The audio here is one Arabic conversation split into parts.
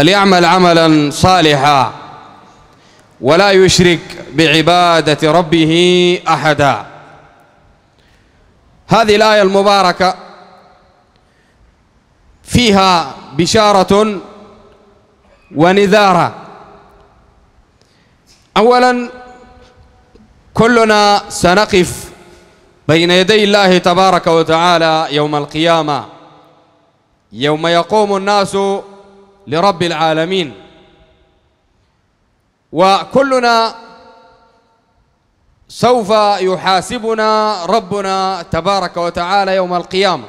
فليعمل عملا صالحا ولا يشرك بعبادة ربه أحدا هذه الآية المباركة فيها بشارة ونذارة أولا كلنا سنقف بين يدي الله تبارك وتعالى يوم القيامة يوم يقوم الناس لرب العالمين وكلنا سوف يحاسبنا ربنا تبارك وتعالى يوم القيامة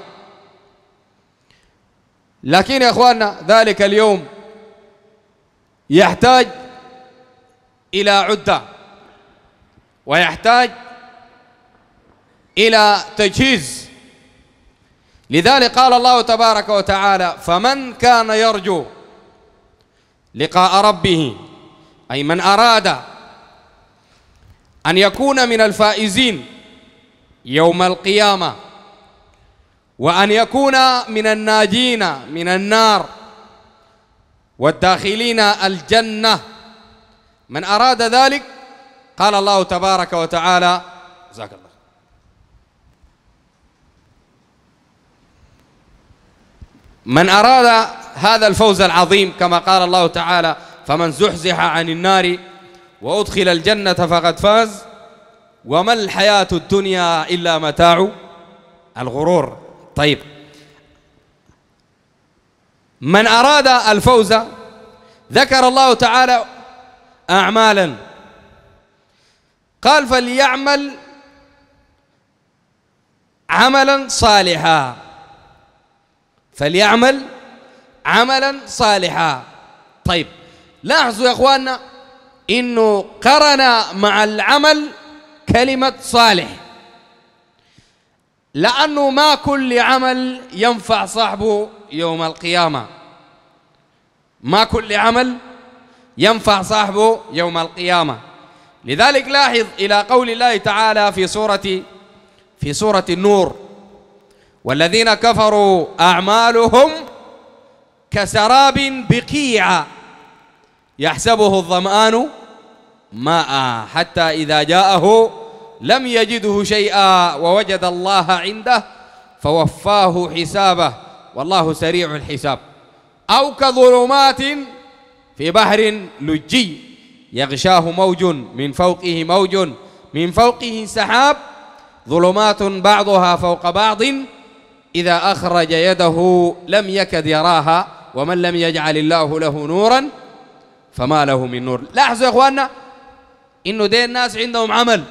لكن يا أخواننا ذلك اليوم يحتاج إلى عدة ويحتاج إلى تجهيز لذلك قال الله تبارك وتعالى فمن كان يرجو لقاء ربه أي من أراد أن يكون من الفائزين يوم القيامة وأن يكون من الناجين من النار والداخلين الجنة من أراد ذلك قال الله تبارك وتعالى جزاك الله من أراد هذا الفوز العظيم كما قال الله تعالى فمن زحزح عن النار وأدخل الجنة فقد فاز وما الحياة الدنيا إلا متاع الغرور طيب من أراد الفوز ذكر الله تعالى أعمالا قال فليعمل عملا صالحا فليعمل عملا صالحا طيب لاحظوا يا اخواننا انه قرن مع العمل كلمه صالح لانه ما كل عمل ينفع صاحبه يوم القيامه ما كل عمل ينفع صاحبه يوم القيامه لذلك لاحظ الى قول الله تعالى في سوره في سوره النور والذين كفروا اعمالهم كسراب بقيع يحسبه الظمآن ماء حتى إذا جاءه لم يجده شيئا ووجد الله عنده فوفاه حسابه والله سريع الحساب أو كظلمات في بحر لجي يغشاه موج من فوقه موج من فوقه سحاب ظلمات بعضها فوق بعض إذا أخرج يده لم يكد يراها ومن لم يجعل الله له نورا فما له من نور لاحظوا يا اخواننا انه دي الناس عندهم عمل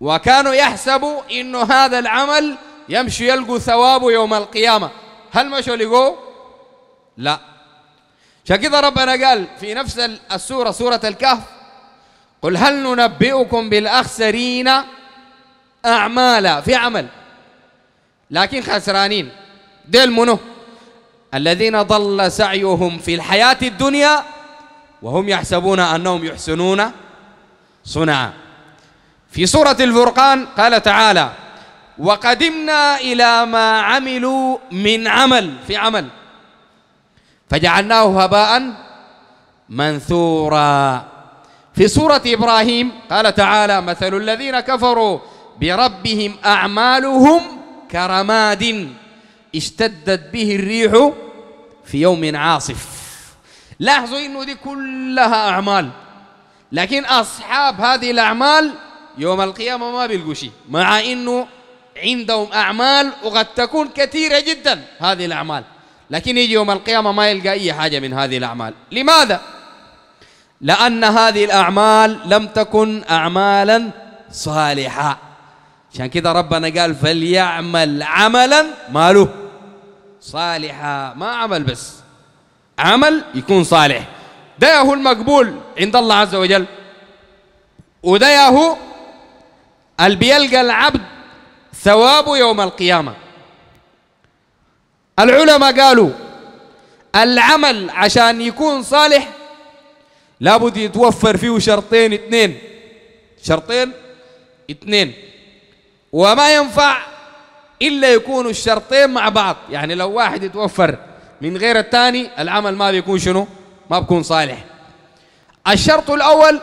وكانوا يحسبوا انه هذا العمل يمشي يلقوا ثوابه يوم القيامه هل مشوا لقوه لا عشان ربنا قال في نفس السوره سوره الكهف قل هل ننبئكم بالاخسرين اعمالا في عمل لكن خسرانين ديل منه الذين ضل سعيهم في الحياة الدنيا وهم يحسبون أنهم يحسنون صنعا في سورة الفرقان قال تعالى وقدمنا إلى ما عملوا من عمل في عمل فجعلناه هباء منثورا في سورة إبراهيم قال تعالى مثل الذين كفروا بربهم أعمالهم كرماد اشتدت به الريح في يوم عاصف لاحظوا انه دي كلها اعمال لكن اصحاب هذه الاعمال يوم القيامه ما بيلقوا شيء مع انه عندهم اعمال وقد تكون كثيره جدا هذه الاعمال لكن يجي يوم القيامه ما يلقى اي حاجه من هذه الاعمال لماذا لان هذه الاعمال لم تكن اعمالا صالحه عشان كذا ربنا قال فليعمل عملا ماله صالحا ما عمل بس عمل يكون صالح ده هو المقبول عند الله عز وجل وده يا هو اللي بيلقى العبد ثوابه يوم القيامة العلماء قالوا العمل عشان يكون صالح لابد يتوفر فيه شرطين اثنين شرطين اثنين وما ينفع إلا يكونوا الشرطين مع بعض يعني لو واحد يتوفر من غير الثاني العمل ما بيكون شنو ما بيكون صالح الشرط الأول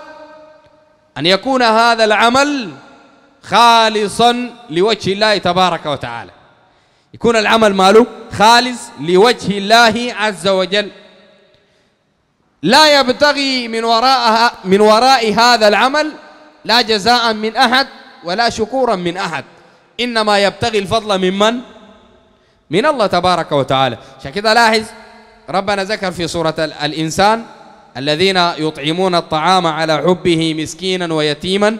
أن يكون هذا العمل خالصا لوجه الله تبارك وتعالى يكون العمل ماله خالص لوجه الله عز وجل لا يبتغي من وراءها من وراء هذا العمل لا جزاء من أحد ولا شكورا من أحد إنما يبتغي الفضل ممن من الله تبارك وتعالى عشان كده لاحظ ربنا ذكر في سورة الإنسان الذين يطعمون الطعام على حبه مسكينا ويتيما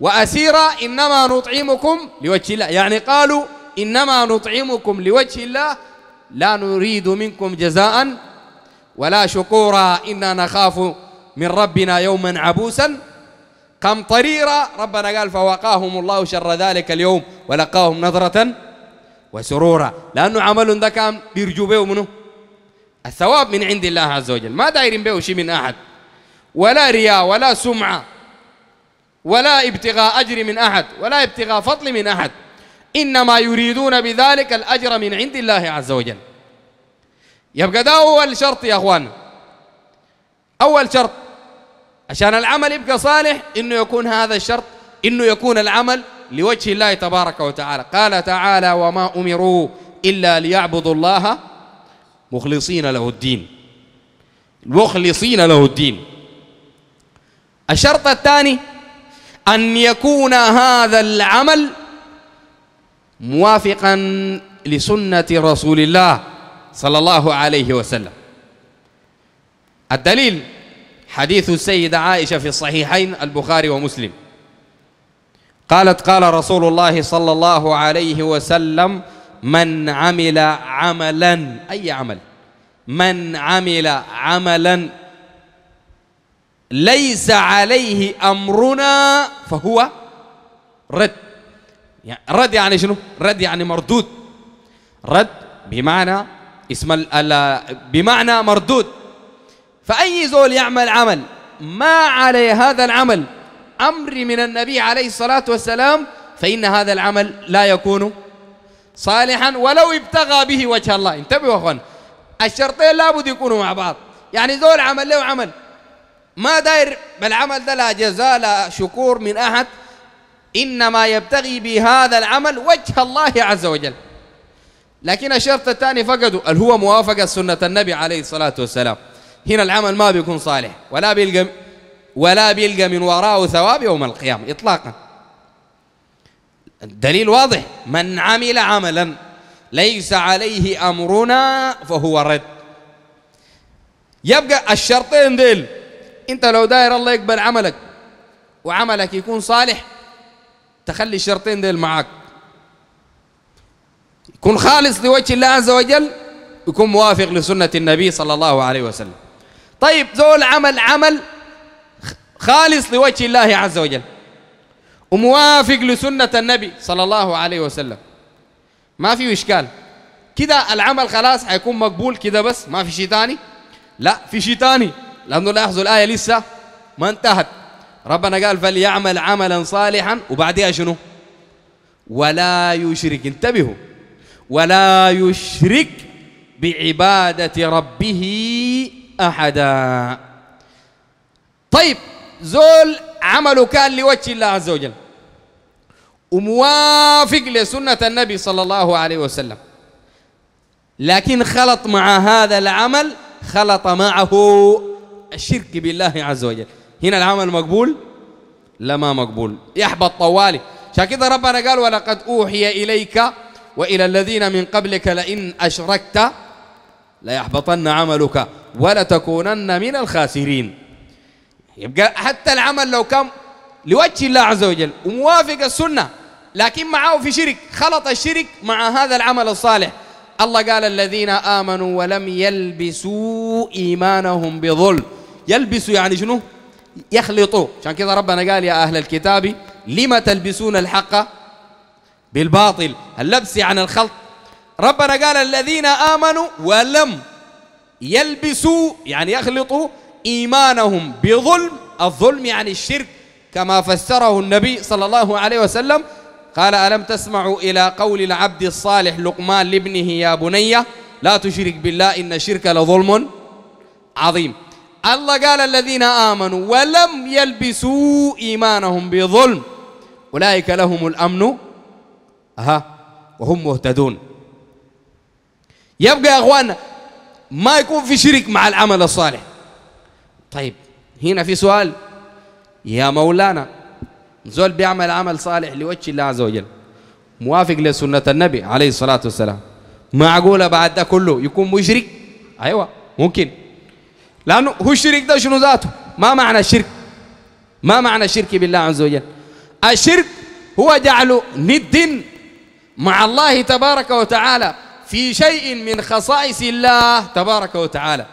وأسيرا إنما نطعمكم لوجه الله يعني قالوا إنما نطعمكم لوجه الله لا نريد منكم جزاء ولا شكورا إنا نخاف من ربنا يوما عبوسا قمطريرة ربنا قال فوقاهم الله شر ذلك اليوم ولقاهم نظرة وسرورا لأنه عمل ذا كان بيرجو به منه الثواب من عند الله عز وجل ما دايرين به شيء من أحد ولا رياء ولا سمعة ولا ابتغاء أجر من أحد ولا ابتغاء فضل من أحد إنما يريدون بذلك الأجر من عند الله عز وجل يبقى ده أول شرط يا أخوان أول شرط عشان العمل يبقى صالح انه يكون هذا الشرط انه يكون العمل لوجه الله تبارك وتعالى قال تعالى وما امروا الا ليعبدوا الله مخلصين له الدين مخلصين له الدين الشرط الثاني ان يكون هذا العمل موافقا لسنه رسول الله صلى الله عليه وسلم الدليل حديث السيدة عائشة في الصحيحين البخاري ومسلم قالت قال رسول الله صلى الله عليه وسلم من عمل عملا أي عمل من عمل عملا ليس عليه أمرنا فهو رد يعني رد يعني شنو رد يعني مردود رد بمعنى اسم بمعنى مردود فأي زول يعمل عمل ما عليه هذا العمل أمر من النبي عليه الصلاة والسلام فإن هذا العمل لا يكون صالحا ولو ابتغى به وجه الله انتبهوا أخوان الشرطين لابد يكونوا مع بعض يعني زول عمل له عمل ما داير بالعمل ده لا جزاء لا شكور من أحد إنما يبتغي بهذا العمل وجه الله عز وجل لكن الشرط الثاني فقدوا هو موافقة سنة النبي عليه الصلاة والسلام هنا العمل ما بيكون صالح ولا بيلقى ولا بيلقى من وراءه ثواب يوم القيامة إطلاقا الدليل واضح من عمل عملا ليس عليه أمرنا فهو رد يبقى الشرطين ديل انت لو داير الله يقبل عملك وعملك يكون صالح تخلي الشرطين ديل معاك يكون خالص لوجه الله عز وجل يكون موافق لسنة النبي صلى الله عليه وسلم طيب ذول عمل عمل خالص لوجه الله عز وجل وموافق لسنة النبي صلى الله عليه وسلم ما في إشكال كده العمل خلاص حيكون مقبول كده بس ما في شيء ثاني لا في شيء ثاني لأنه لاحظوا الآية لسه ما انتهت ربنا قال فليعمل عملا صالحا وبعدها شنو ولا يشرك انتبهوا ولا يشرك بعبادة ربه أحدا طيب زول عمله كان لوجه الله عز وجل وموافق لسنة النبي صلى الله عليه وسلم لكن خلط مع هذا العمل خلط معه الشرك بالله عز وجل هنا العمل مقبول لا ما مقبول يحبط طوالي عشان كده ربنا قال ولقد أوحي إليك وإلى الذين من قبلك لئن أشركت ليحبطن عملك ولتكونن من الخاسرين يبقى حتى العمل لو كان لوجه الله عز وجل وموافق السنة لكن معه في شرك خلط الشرك مع هذا العمل الصالح الله قال الذين آمنوا ولم يلبسوا إيمانهم بظلم يلبسوا يعني شنو يخلطوا عشان كذا ربنا قال يا أهل الكتاب لم تلبسون الحق بالباطل اللبس عن الخلط ربنا قال الذين آمنوا ولم يلبسوا يعني يخلطوا إيمانهم بظلم الظلم يعني الشرك كما فسره النبي صلى الله عليه وسلم قال ألم تسمعوا إلى قول العبد الصالح لقمان لابنه يا بني لا تشرك بالله إن الشرك لظلم عظيم الله قال الذين آمنوا ولم يلبسوا إيمانهم بظلم أولئك لهم الأمن أها وهم مهتدون يبقى يا اخوان ما يكون في شرك مع العمل الصالح طيب هنا في سؤال يا مولانا زول بيعمل عمل صالح لوجه الله عز وجل موافق لسنة النبي عليه الصلاة والسلام معقولة بعد ده كله يكون مشرك أيوة ممكن لأنه هو الشرك ده شنو ذاته ما معنى الشرك ما معنى الشرك بالله عز وجل الشرك هو جعل ند مع الله تبارك وتعالى في شيء من خصائص الله تبارك وتعالى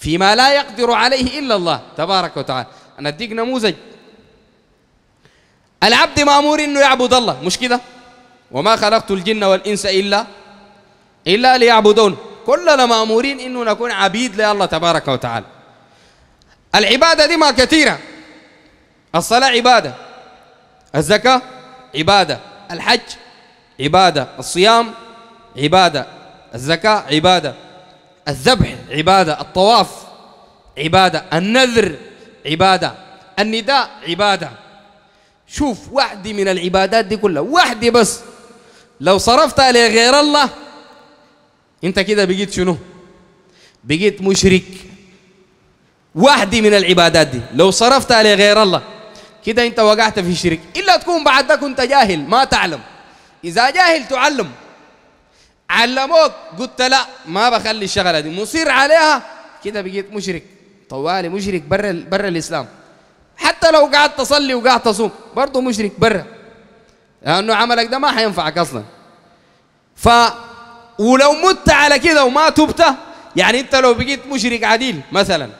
فيما لا يقدر عليه إلا الله تبارك وتعالى أنا أديك نموذج العبد مأمور أنه يعبد الله مش كده وما خلقت الجن والإنس إلا إلا ليعبدون كلنا مأمورين أنه نكون عبيد لله تبارك وتعالى العبادة دي ما كثيرة الصلاة عبادة الزكاة عبادة الحج عبادة الصيام عبادة الزكاة عبادة الذبح عبادة الطواف عبادة النذر عبادة النداء عبادة شوف واحدة من العبادات دي كلها واحدة بس لو صرفتها لغير الله انت كده بقيت شنو بقيت مشرك واحدة من العبادات دي لو صرفتها لغير الله كده انت وقعت في شرك الا تكون بعد ده كنت جاهل ما تعلم اذا جاهل تعلم علموك قلت لا ما بخلي الشغله دي مصير عليها كده بقيت مشرك طوالي مشرك برا برا الاسلام حتى لو قعدت تصلي وقعدت تصوم برضه مشرك برا لانه عملك ده ما حينفعك اصلا ف ولو مت على كده وما تبت يعني انت لو بقيت مشرك عديل مثلا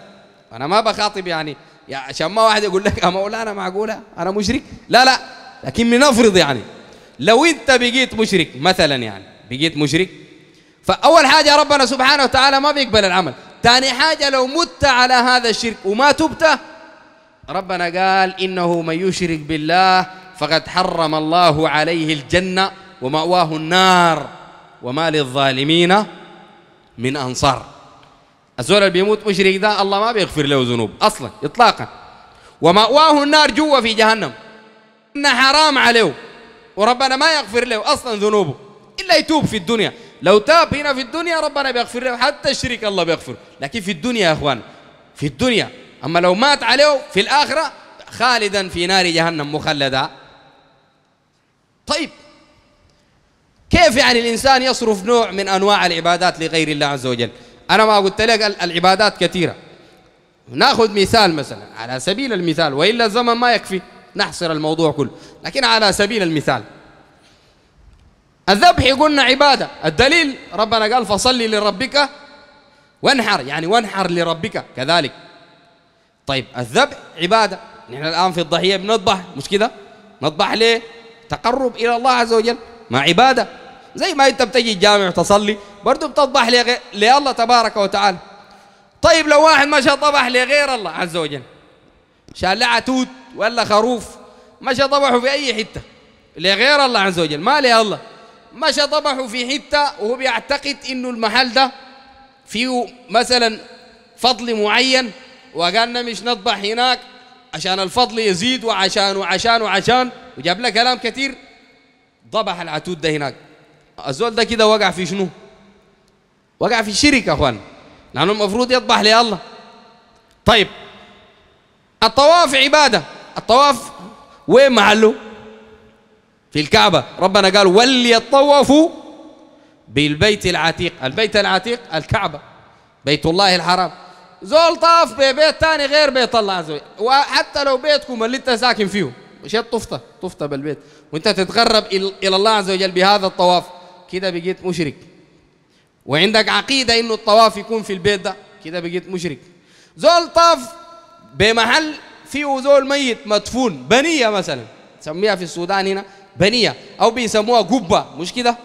انا ما بخاطب يعني يا عشان ما واحد يقول لك يا مولانا معقوله انا مشرك لا لا لكن لنفرض يعني لو انت بقيت مشرك مثلا يعني بقيت مشرك فأول حاجة ربنا سبحانه وتعالى ما بيقبل العمل ثاني حاجة لو مت على هذا الشرك وما تبت ربنا قال إنه من يشرك بالله فقد حرم الله عليه الجنة ومأواه النار وما للظالمين من أنصار الزول اللي بيموت مشرك ده الله ما بيغفر له ذنوب أصلا إطلاقا ومأواه النار جوا في جهنم إن حرام عليه وربنا ما يغفر له أصلا ذنوبه إلا يتوب في الدنيا لو تاب هنا في الدنيا ربنا بيغفر له حتى الشريك الله بيغفر لكن في الدنيا يا أخوان في الدنيا أما لو مات عليه في الآخرة خالدا في نار جهنم مخلدا طيب كيف يعني الإنسان يصرف نوع من أنواع العبادات لغير الله عز وجل أنا ما قلت لك العبادات كثيرة ناخذ مثال مثلا على سبيل المثال وإلا الزمن ما يكفي نحصر الموضوع كله لكن على سبيل المثال الذبح قلنا عبادة الدليل ربنا قال فصلي لربك وانحر يعني وانحر لربك كذلك طيب الذبح عبادة نحن الآن في الضحية بنذبح مش كده نذبح ليه تقرب إلى الله عز وجل ما عبادة زي ما أنت بتجي الجامع وتصلي برضه بتذبح لله تبارك وتعالى طيب لو واحد مشى طبح لغير الله عز وجل شالع توت ولا خروف مشى طبحه في أي حتة لغير الله عز وجل ما لله مشى طبحه في حتة وهو بيعتقد إنه المحل ده فيه مثلا فضل معين وقالنا مش نطبح هناك عشان الفضل يزيد وعشان وعشان وعشان وجاب له كلام كثير ضبح العتود ده هناك الزول ده كده وقع في شنو؟ وقع في شرك يا اخوان لانه المفروض يطبح لله طيب الطواف عباده الطواف وين محله؟ في الكعبة ربنا قال وليطوفوا بالبيت العتيق البيت العتيق الكعبة بيت الله الحرام زول طاف ببيت ثاني غير بيت الله عز وجل وحتى لو بيتكم اللي انت ساكن فيه مش طفته طفته بالبيت وانت تتقرب الى الله عز وجل بهذا الطواف كده بقيت مشرك وعندك عقيده انه الطواف يكون في البيت ده كده بقيت مشرك زول طاف بمحل فيه زول ميت مدفون بنيه مثلا سميها في السودان هنا بنية أو بيسموها قبة مش كده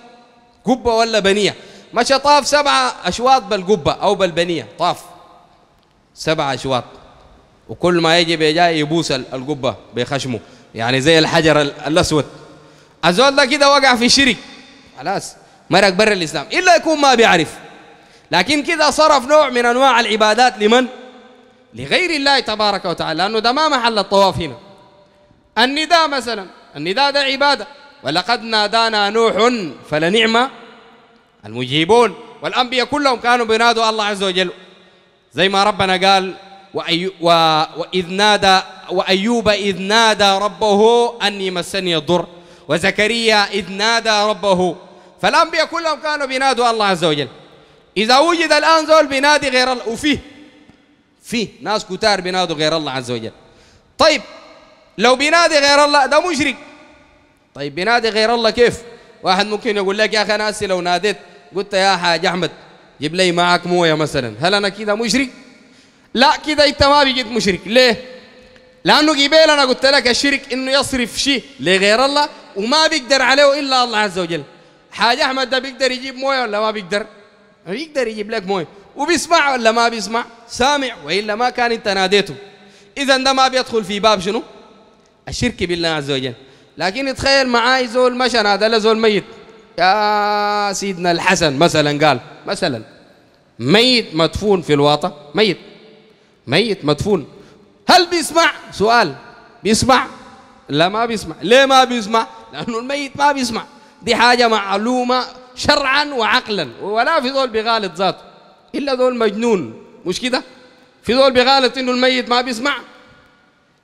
قبة ولا بنية مشى طاف سبعة أشواط بالقبة أو بالبنية طاف سبعة أشواط وكل ما يجي بيجاي يبوس القبة بخشمه يعني زي الحجر الأسود الزول ده كده وقع في الشرك خلاص مرق برا الإسلام إلا يكون ما بيعرف لكن كده صرف نوع من أنواع العبادات لمن؟ لغير الله تبارك وتعالى لأنه ده ما محل الطواف هنا النداء مثلا النداء ده عبادة ولقد نادانا نوح فلنعم المجيبون والأنبياء كلهم كانوا بينادوا الله عز وجل زي ما ربنا قال وأي و... وإذ نادى وأيوب إذ نادى ربه أني مسني الضر وزكريا إذ نادى ربه فالأنبياء كلهم كانوا بينادوا الله عز وجل إذا وجد الآن زول بينادي غير الله وفيه فيه ناس كتار بينادوا غير الله عز وجل طيب لو بينادي غير الله ده مشرك طيب بينادي غير الله كيف واحد ممكن يقول لك يا اخي انا لو ناديت قلت يا حاج احمد جيب لي معك مويه مثلا هل انا كده مشرك لا كده انت ما بقيت مشرك ليه لانه قبيل انا قلت لك الشرك انه يصرف شيء لغير الله وما بيقدر عليه الا الله عز وجل حاج احمد ده بيقدر يجيب مويه ولا ما بيقدر بيقدر يجيب لك مويه وبيسمع ولا ما بيسمع سامع والا ما كان انت ناديته اذا ده ما بيدخل في باب شنو الشرك بالله عز وجل لكن تخيل معاي زول مشى هذا لا زول ميت يا سيدنا الحسن مثلا قال مثلا ميت مدفون في الواطة ميت ميت مدفون هل بيسمع سؤال بيسمع لا ما بيسمع ليه ما بيسمع لأنه الميت ما بيسمع دي حاجة معلومة شرعا وعقلا ولا في ذول بيغالط ذاته إلا ذول مجنون مش كده في ذول بيغالط إنه الميت ما بيسمع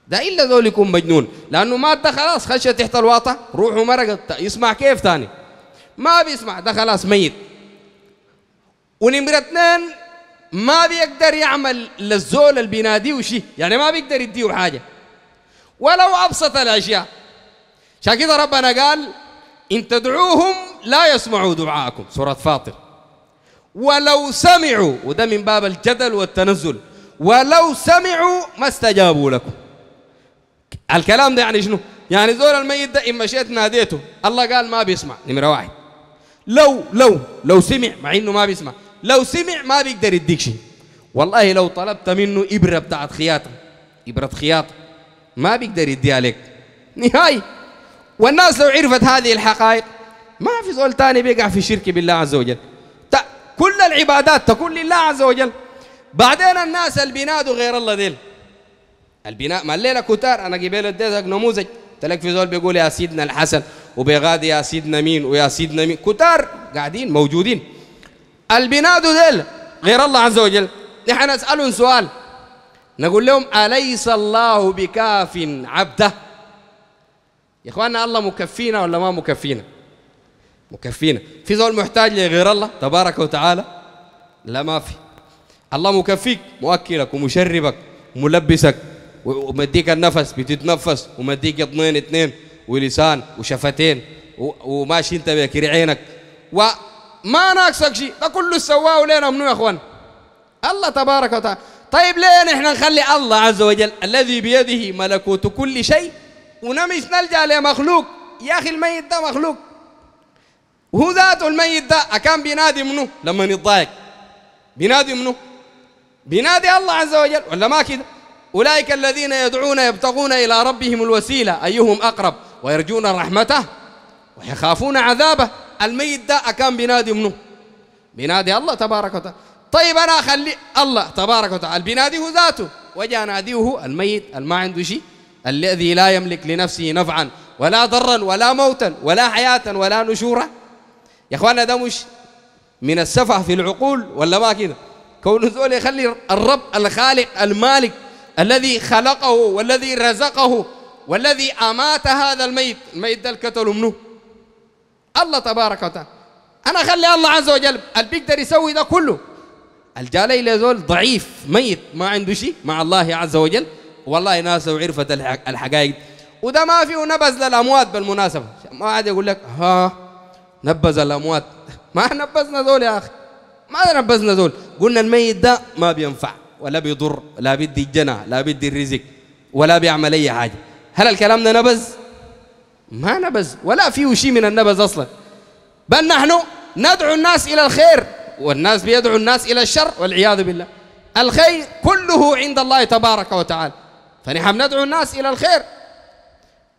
ده الا ذول يكون مجنون لانه ماده خلاص خشت تحت الواطه روحه مرقت يسمع كيف ثاني ما بيسمع ده خلاص ميت ونمرة اثنين ما بيقدر يعمل للزول اللي بيناديه شيء يعني ما بيقدر يديه حاجة ولو أبسط الأشياء عشان كده ربنا قال إن تدعوهم لا يسمعوا دعاءكم سورة فاطر ولو سمعوا وده من باب الجدل والتنزل ولو سمعوا ما استجابوا لكم الكلام ده يعني شنو يعني زول الميت ده إن مشيت ناديته الله قال ما بيسمع نمرة واحد لو لو لو سمع مع إنه ما بيسمع لو سمع ما بيقدر يديك شيء والله لو طلبت منه إبرة بتاعت خياطة إبرة خياطة ما بيقدر يديها لك نهائي والناس لو عرفت هذه الحقائق ما في زول ثاني بيقع في شرك بالله عز وجل كل العبادات تكون لله عز وجل بعدين الناس اللي بينادوا غير الله ديل البناء ما الليله كتار انا قبل اديتك نموذج تلاقي في زول بيقول يا سيدنا الحسن وبيغادي يا سيدنا مين ويا سيدنا مين كتار قاعدين موجودين البناء ذيل غير الله عز وجل نحن نسالهم سؤال نقول لهم اليس الله بكاف عبده يا اخواننا الله مكفينا ولا ما مكفينا مكفينا في زول محتاج لغير الله تبارك وتعالى لا ما في الله مكفيك مؤكلك ومشربك ملبسك ومديك النفس بتتنفس ومديك اثنين اثنين ولسان وشفتين وماشي انت بكير عينك وما ناقصك شيء ده كله سواه لنا منو يا اخوان الله تبارك وتعالى طيب ليه نحن نخلي الله عز وجل الذي بيده ملكوت كل شيء ونمش نلجا لمخلوق يا اخي الميت ده مخلوق وهو ذاته الميت ده كان بينادي منه لما يتضايق بينادي منه بينادي الله عز وجل ولا ما كده أولئك الذين يدعون يبتغون إلى ربهم الوسيلة أيهم أقرب ويرجون رحمته ويخافون عذابه الميت ده أكان بينادي منه بينادي الله تبارك وتعالى طيب أنا أخلي الله تبارك وتعالى بينادي هو ذاته وجاء ناديه الميت الما عنده شيء الذي لا يملك لنفسه نفعا ولا ضرا ولا موتا ولا حياة ولا نشورا يا اخوانا ده مش من السفه في العقول ولا ما كده كون زول يخلي الرب الخالق المالك الذي خلقه والذي رزقه والذي أمات هذا الميت الميت ده القتل منه الله تبارك وتعالى أنا أخلي الله عز وجل اللي بيقدر يسوي ده كله الجالي لزول ضعيف ميت ما عنده شيء مع الله عز وجل والله ناس وعرفت الحقائق وده ما فيه نبذ للأموات بالمناسبة ما عاد يقول لك ها نبذ الأموات ما نبذنا ذول يا أخي ما نبذنا ذول قلنا الميت ده ما بينفع ولا بيضر لا بيدي الجنة لا بيدي الرزق ولا بيعمل أي حاجة هل الكلام ده نبز؟ ما نبز ولا فيه شيء من النبز أصلا بل نحن ندعو الناس إلى الخير والناس بيدعو الناس إلى الشر والعياذ بالله الخير كله عند الله تبارك وتعالى فنحن ندعو الناس إلى الخير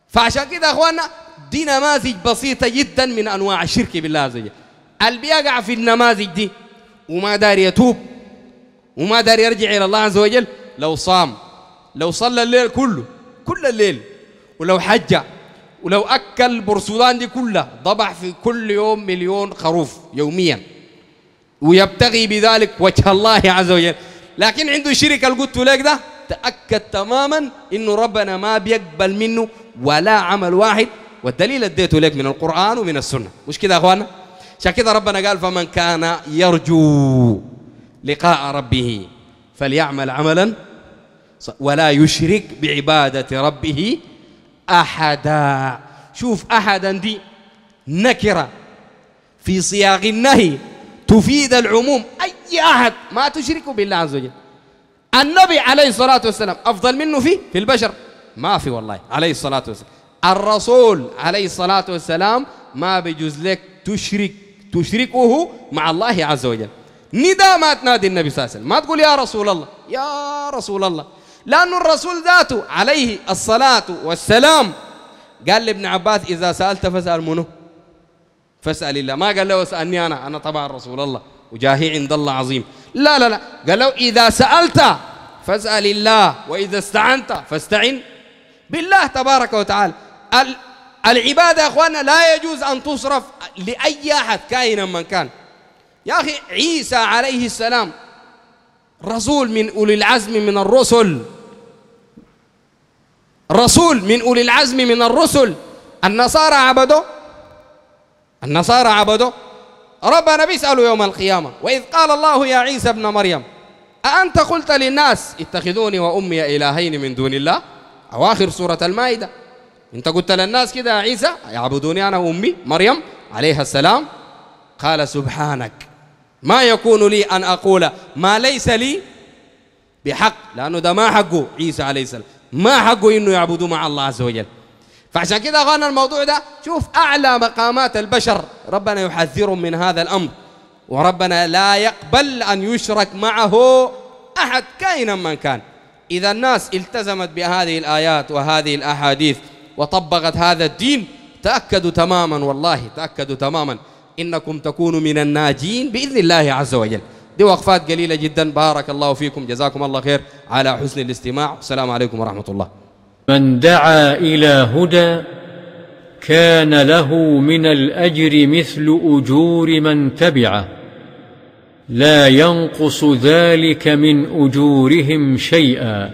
فعشان كده أخواننا دي نماذج بسيطة جدا من أنواع الشرك بالله عز وجل اللي بيقع في النماذج دي وما داري يتوب وما دار يرجع إلى الله عز وجل لو صام لو صلى الليل كله كل الليل ولو حج ولو أكل برسولان دي كلها ضبع في كل يوم مليون خروف يوميا ويبتغي بذلك وجه الله عز وجل لكن عنده شرك قلت لك ده تأكد تماما إنه ربنا ما بيقبل منه ولا عمل واحد والدليل اديته لك من القرآن ومن السنة مش كده يا أخوانا عشان كده ربنا قال فمن كان يرجو لقاء ربه فليعمل عملا ولا يشرك بعبادة ربه أحدا شوف أحدا دي نكرة في صياغ النهي تفيد العموم أي أحد ما تشرك بالله عز وجل النبي عليه الصلاة والسلام أفضل منه في في البشر ما في والله عليه الصلاة والسلام الرسول عليه الصلاة والسلام ما بيجوز لك تشرك تشركه مع الله عز وجل نداء ما تنادي النبي صلى الله عليه وسلم ما تقول يا رسول الله يا رسول الله لأن الرسول ذاته عليه الصلاة والسلام قال لابن عباس إذا سألت فاسأل منه فاسأل الله ما قال له اسألني أنا أنا طبعا رسول الله وجاهي عند الله عظيم لا لا لا قال له إذا سألت فاسأل الله وإذا استعنت فاستعن بالله تبارك وتعالى العبادة يا أخوانا لا يجوز أن تصرف لأي أحد كائنا من كان يا أخي عيسى عليه السلام رسول من أولي العزم من الرسل رسول من أولي العزم من الرسل النصارى عبدوا النصارى عبدوا ربنا بيسأله يوم القيامة وإذ قال الله يا عيسى ابن مريم أأنت قلت للناس اتخذوني وأمي إلهين من دون الله أواخر سورة المائدة أنت قلت للناس كده يا عيسى يعبدوني أنا وأمي مريم عليها السلام قال سبحانك ما يكون لي أن أقول ما ليس لي بحق لأنه ده ما حقه عيسى عليه السلام ما حقه إنه يعبدوا مع الله عز وجل فعشان كده غانا الموضوع ده شوف أعلى مقامات البشر ربنا يحذرهم من هذا الأمر وربنا لا يقبل أن يشرك معه أحد كائنا من كان إذا الناس التزمت بهذه الآيات وهذه الأحاديث وطبقت هذا الدين تأكدوا تماما والله تأكدوا تماما إنكم تكونوا من الناجين بإذن الله عز وجل دي وقفات قليلة جدا بارك الله فيكم جزاكم الله خير على حسن الاستماع والسلام عليكم ورحمة الله من دعا إلى هدى كان له من الأجر مثل أجور من تبعه لا ينقص ذلك من أجورهم شيئا